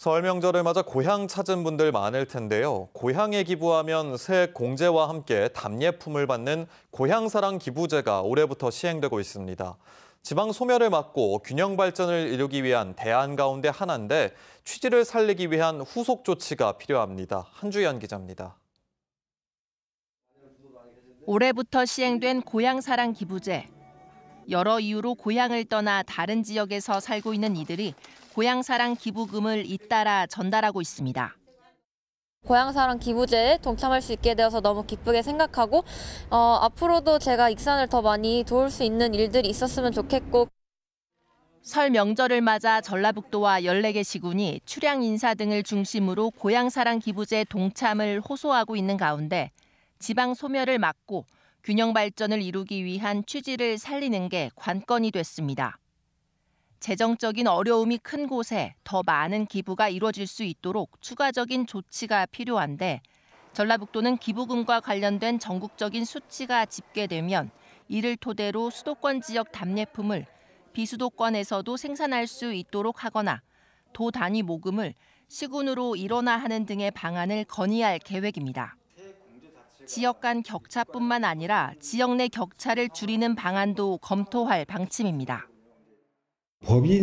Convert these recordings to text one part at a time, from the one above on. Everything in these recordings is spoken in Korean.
설 명절을 맞아 고향 찾은 분들 많을 텐데요. 고향에 기부하면 새 공제와 함께 답례품을 받는 고향사랑 기부제가 올해부터 시행되고 있습니다. 지방 소멸을 막고 균형 발전을 이루기 위한 대안 가운데 하나인데 취지를 살리기 위한 후속 조치가 필요합니다. 한주연 기자입니다. 올해부터 시행된 고향사랑 기부제. 여러 이유로 고향을 떠나 다른 지역에서 살고 있는 이들이 고향사랑 기부금을 잇따라 전달하고 있습니다. 고향사랑 기부제에 동참할 수 있게 되어서 너무 기쁘게 생각하고 어, 앞으로도 제가 익산을 더 많이 도울 수 있는 일들이 있었으면 좋겠고 설 명절을 맞아 전라북도와 14개 시군이 출향 인사 등을 중심으로 고향사랑 기부제 동참을 호소하고 있는 가운데 지방 소멸을 막고 균형 발전을 이루기 위한 취지를 살리는 게 관건이 됐습니다. 재정적인 어려움이 큰 곳에 더 많은 기부가 이루어질 수 있도록 추가적인 조치가 필요한데 전라북도는 기부금과 관련된 전국적인 수치가 집계되면 이를 토대로 수도권 지역 답례품을 비수도권에서도 생산할 수 있도록 하거나 도 단위 모금을 시군으로 일원화하는 등의 방안을 건의할 계획입니다. 지역 간 격차뿐만 아니라 지역 내 격차를 줄이는 방안도 검토할 방침입니다.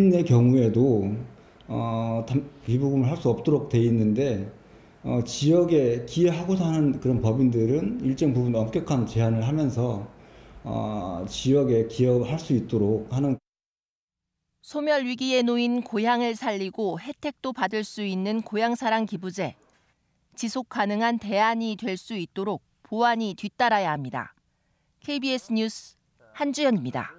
법인의 경우에도 어, 비부금을 할 수 없도록 돼 있는데 어, 지역에 기여하고자 하는 그런 법인들은 일정 부분 엄격한 제한을 하면서 어, 지역에 기여할 수 있도록 하는 소멸 위기에 놓인 고향을 살리고 혜택도 받을 수 있는 고향사랑 기부제 지속 가능한 대안이 될 수 있도록 보완이 뒤따라야 합니다. KBS 뉴스 한주연입니다.